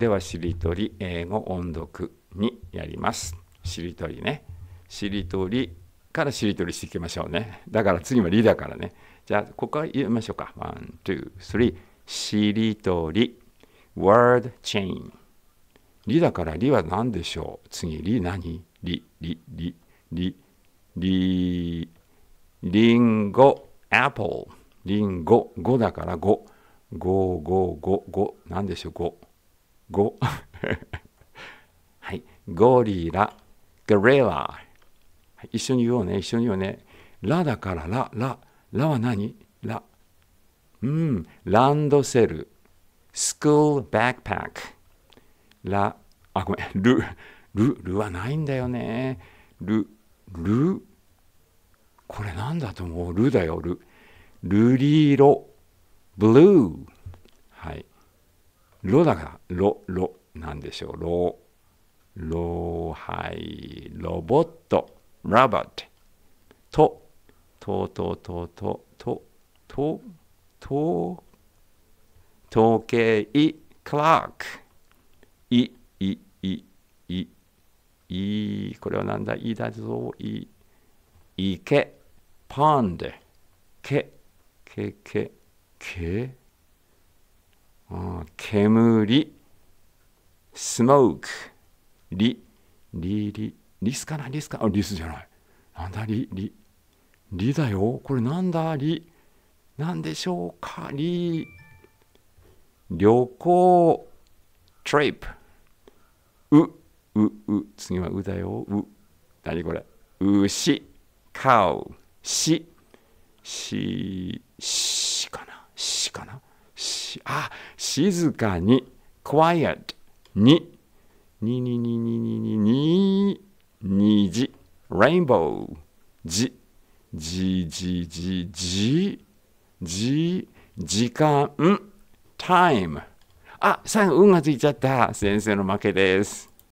ではしりとり英語音読にやりますしりとりねしりとりからしりとりしていきましょうねだから次は「り」だからねじゃあここは言いましょうかワン・ツー・スリーしりとり word chain りだからりは何でしょう次り何りりりりりりんご apple リンゴ5だから5 5 5 5 5何でしょう5ゴ はい、ゴリラ、ゴリラ。一緒に言おうね、一緒に言おうね。ラだからラ、ラ。ラは何ラ。うん、ランドセル。スクールバックパック。ラ、あ、ごめん、ル、ル、ルはないんだよね。ル、ル。これなんだと思うルだよ、ル。ルリーロ、ブルー。はい。ロだから、ロ、ロ、なんでしょう。ロ、ロ、はい、ロボット、ラバット、と、と、と、と、と、と、と、時計、い、クラーク、い、い、い、い、い、これはなんだ、いだぞ、い、池、パンデ、け、け、け、け、煙、スモーク、リ、リ、リ、リスかなリスかあ、リスじゃない。なんだリ、リ、リだよ。これなんだリ。なんでしょうかリ。旅行、トリップ。う、う、う。次はうだよ。う。何これ牛、カウ、シ、し、しかなしかなし、あ、静かに quiet ににににににににじ、rainbow じじじじじじ時間 time あ最後「うん」がついちゃった先生の負けです